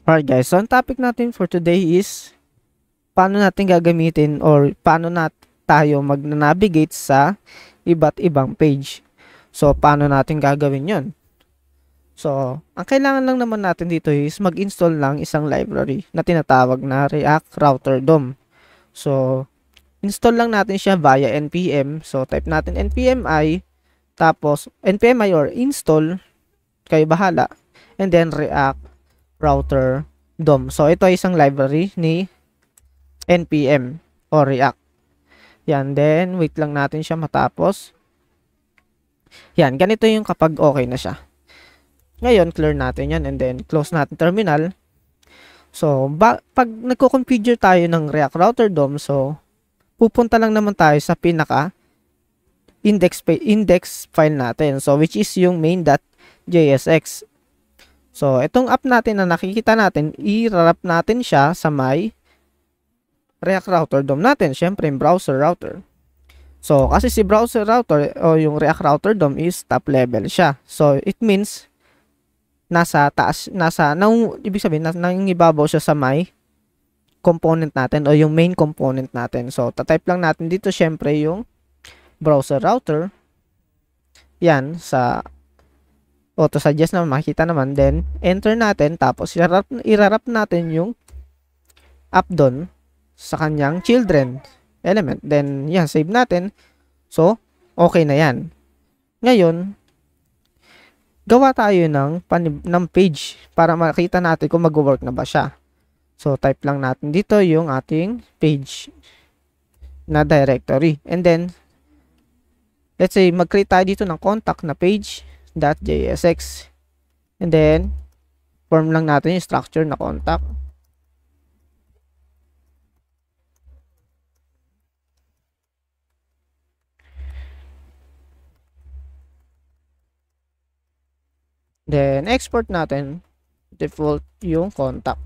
Alright guys, so ang topic natin for today is paano natin gagamitin or paano nat tayo mag-navigate sa iba't ibang page. So, paano natin gagawin yon? So, ang kailangan lang naman natin dito is mag-install lang isang library na tinatawag na React Router DOM. So, install lang natin siya via npm. So, type natin npm i tapos npmi or install kayo bahala and then react router DOM. So, ito ay isang library ni NPM or React. Yan, then wait lang natin siya matapos. Yan, ganito yung kapag okay na siya. Ngayon, clear natin yan and then close natin terminal. So, pag nagko-configure tayo ng React Router DOM, so, pupunta lang naman tayo sa pinaka index, index file natin. So, which is yung main.jsx. So, itong app natin na nakikita natin, i-wrap natin siya sa may React Router DOM natin. Siyempre, yung browser router. So, kasi si browser router o yung React Router DOM is top level siya. So, it means nasa taas, nasa, nang, ibig sabihin, nangingibabaw siya sa may component natin o yung main component natin. So, tatype lang natin dito, syempre, yung browser router. Yan, sa auto suggest na makita naman then enter natin tapos irarap, irarap natin yung up doon sa kanyang children element then yan save natin so okay na yan ngayon gawa tayo ng panib ng page para makita natin kung magwo-work na ba siya so type lang natin dito yung ating page na directory and then let's say mag-create tayo dito ng contact na page .jsx. And then, form lang natin yung structure na contact. Then, export natin default yung contact.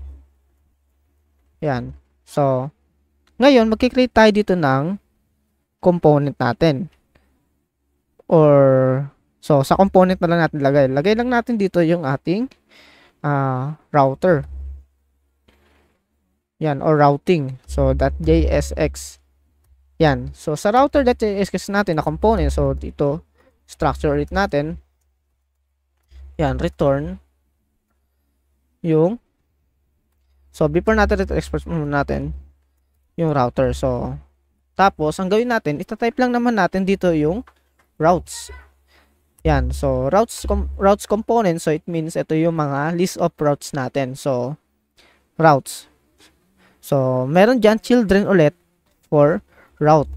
Yan. So, ngayon, magkikreate tayo dito ng component natin. Or, So, sa component na lang natin lagay. Lagay lang natin dito yung ating uh, router. Yan, or routing. So, that .jsx. Yan. So, sa router that .jsx natin na component. So, dito, structure it natin. Yan, return yung So, before natin ito export muna natin yung router. So, tapos, ang gawin natin, itatype lang naman natin dito yung routes. Yan. So, routes, com- routes component. So, it means ito yung mga list of routes natin. So, routes. So, meron dyan children ulit for route.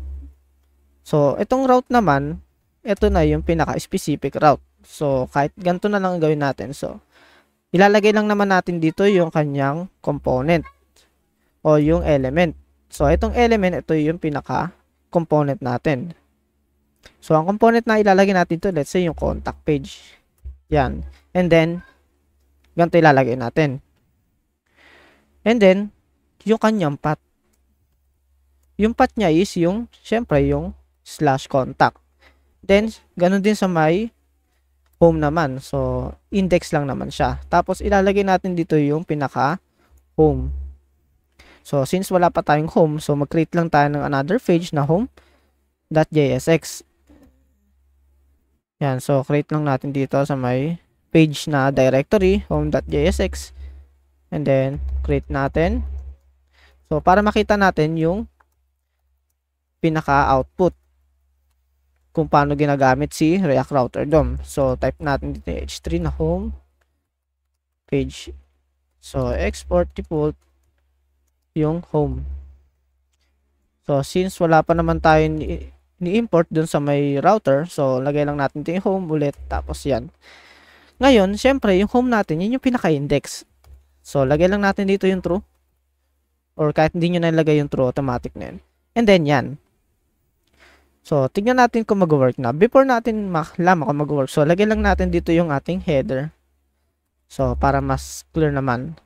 So, itong route naman, ito na yung pinaka-specific route. So, kahit ganito na lang gawin natin. So, ilalagay lang naman natin dito yung kanyang component o yung element. So, itong element, ito yung pinaka-component natin. So, ang component na ilalagay natin to, let's say yung contact page. Yan. And then, ganito ilalagay natin. And then, yung kanyang path. Yung path niya is yung, syempre, yung slash contact. Then, ganun din sa may home naman. So, index lang naman siya. Tapos, ilalagay natin dito yung pinaka home. So, since wala pa tayong home, so mag-create lang tayo ng another page na home.jsx. Yan, so create lang natin dito sa may page na directory, home.jsx. And then, create natin. So, para makita natin yung pinaka-output kung paano ginagamit si React Router DOM. So, type natin dito h3 na home page. So, export default yung home. So, since wala pa naman tayong ni-import dun sa may router. So, lagay lang natin ito yung home ulit. Tapos, yan. Ngayon, syempre, yung home natin, yun yung pinaka-index. So, lagay lang natin dito yung true. Or kahit hindi nyo nalagay yung true, automatic na yun. And then, yan. So, tignan natin kung mag-work na. Before natin malaman kung mag-work, so, lagay lang natin dito yung ating header. So, para mas clear naman.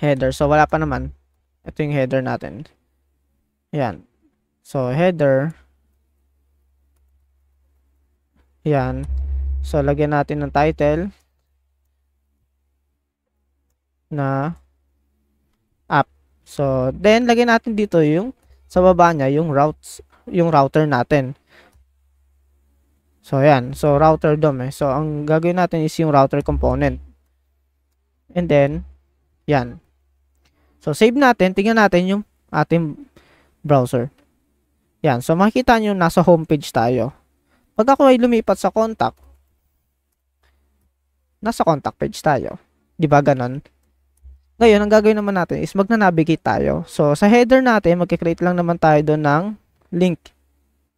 Header. So, wala pa naman. Ito yung header natin. Yan. So, header. Yan. So, lagyan natin ng title na app. So, then, lagyan natin dito yung sa baba niya, yung routes, yung router natin. So, yan. So, router DOM eh. So, ang gagawin natin is yung router component. And then, yan. So, save natin. Tingnan natin yung ating browser. Yan. So, makikita nyo nasa homepage tayo. Pag ako ay lumipat sa contact, nasa contact page tayo. Di ba ganun? Ngayon, ang gagawin naman natin is magnanavigate tayo. So, sa header natin, magkikreate lang naman tayo doon ng link.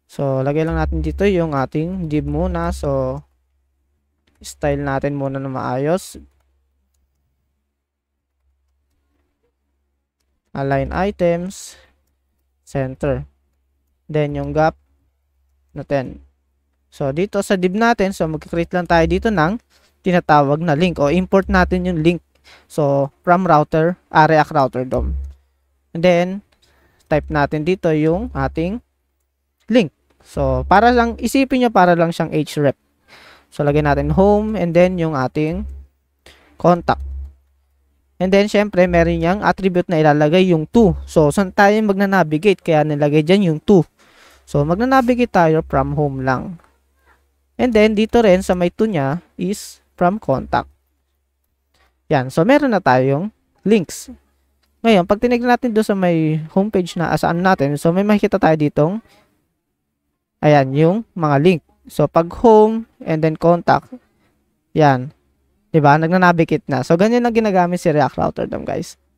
So, lagay lang natin dito yung ating div muna. So, style natin muna na maayos. Align items. Center. Then, yung gap na 10. So, dito sa div natin, so mag-create lang tayo dito ng tinatawag na link o import natin yung link. So, from router, uh, React router DOM. And then, type natin dito yung ating link. So, para lang, isipin nyo para lang siyang href. So, lagyan natin home and then yung ating contact. And then, syempre, meron niyang attribute na ilalagay yung to. So, saan tayo magnanavigate? Kaya nilagay dyan yung to. So, magnanavigate tayo from home lang. And then, dito rin sa may to niya is from contact. Yan. So, meron na tayong links. Ngayon, pag tinignan natin doon sa may homepage na asaan natin, so may makikita tayo ditong ayan, yung mga link. So, pag home and then contact, yan. Diba? Nagnanabikit na. So, ganyan ang ginagamit si React Router Routerdam, guys.